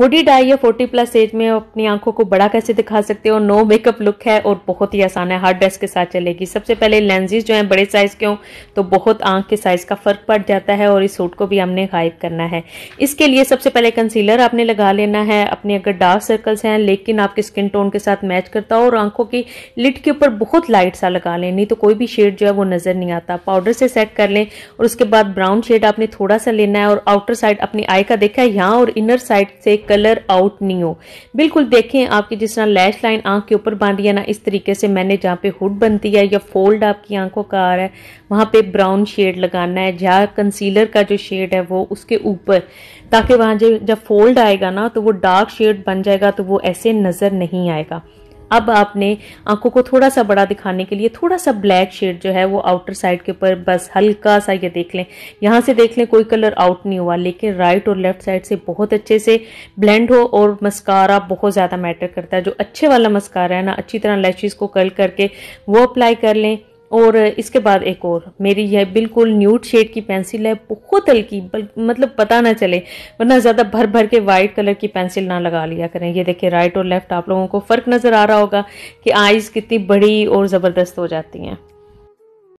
hoodie डाई या forty plus age में अपनी आंखों को बड़ा कैसे दिखा सकते हो नो मेकअप लुक है और बहुत ही आसान है हार्ड ड्रेस के साथ चलेगी सबसे पहले लेंजेज जो हैं बड़े साइज़ के हों तो बहुत आंख के साइज़ का फ़र्क पड़ जाता है और इस सूट को भी हमने गायब करना है इसके लिए सबसे पहले कंसीलर आपने लगा लेना है अपने अगर डार्क सर्कल्स हैं लेकिन आपके स्किन टोन के साथ मैच करता हो और आंखों की लिट के ऊपर बहुत लाइट सा लगा लेनी तो कोई भी शेड जो है वो नज़र नहीं आता पाउडर से सेट कर लें और उसके बाद ब्राउन शेड आपने थोड़ा सा लेना है और आउटर साइड अपनी आई का देखा है यहाँ और इनर साइड से कलर आउट नहीं हो बिल्कुल देखें आपकी जिस तरह लैश लाइन आंख के ऊपर बांधी है ना इस तरीके से मैंने जहाँ पे हुड बनती है या फोल्ड आपकी आंखों का आ रहा है वहाँ पे ब्राउन शेड लगाना है या कंसीलर का जो शेड है वो उसके ऊपर ताकि वहाँ जब फोल्ड आएगा ना तो वो डार्क शेड बन जाएगा तो वो ऐसे नज़र नहीं आएगा अब आपने आंखों को थोड़ा सा बड़ा दिखाने के लिए थोड़ा सा ब्लैक शेड जो है वो आउटर साइड के ऊपर बस हल्का सा ये देख लें यहाँ से देख लें कोई कलर आउट नहीं हुआ लेकिन राइट और लेफ्ट साइड से बहुत अच्छे से ब्लेंड हो और मस्कारा बहुत ज़्यादा मैटर करता है जो अच्छे वाला मस्कारा है ना अच्छी तरह लैशेज़ को कल करके वो अप्लाई कर लें और इसके बाद एक और मेरी यह बिल्कुल न्यूट शेड की पेंसिल है बहुत हल्की मतलब पता ना चले वरना ज़्यादा भर भर के वाइट कलर की पेंसिल ना लगा लिया करें ये देखिए राइट और लेफ़्ट आप लोगों को फ़र्क नज़र आ रहा होगा कि आइज़ कितनी बड़ी और ज़बरदस्त हो जाती हैं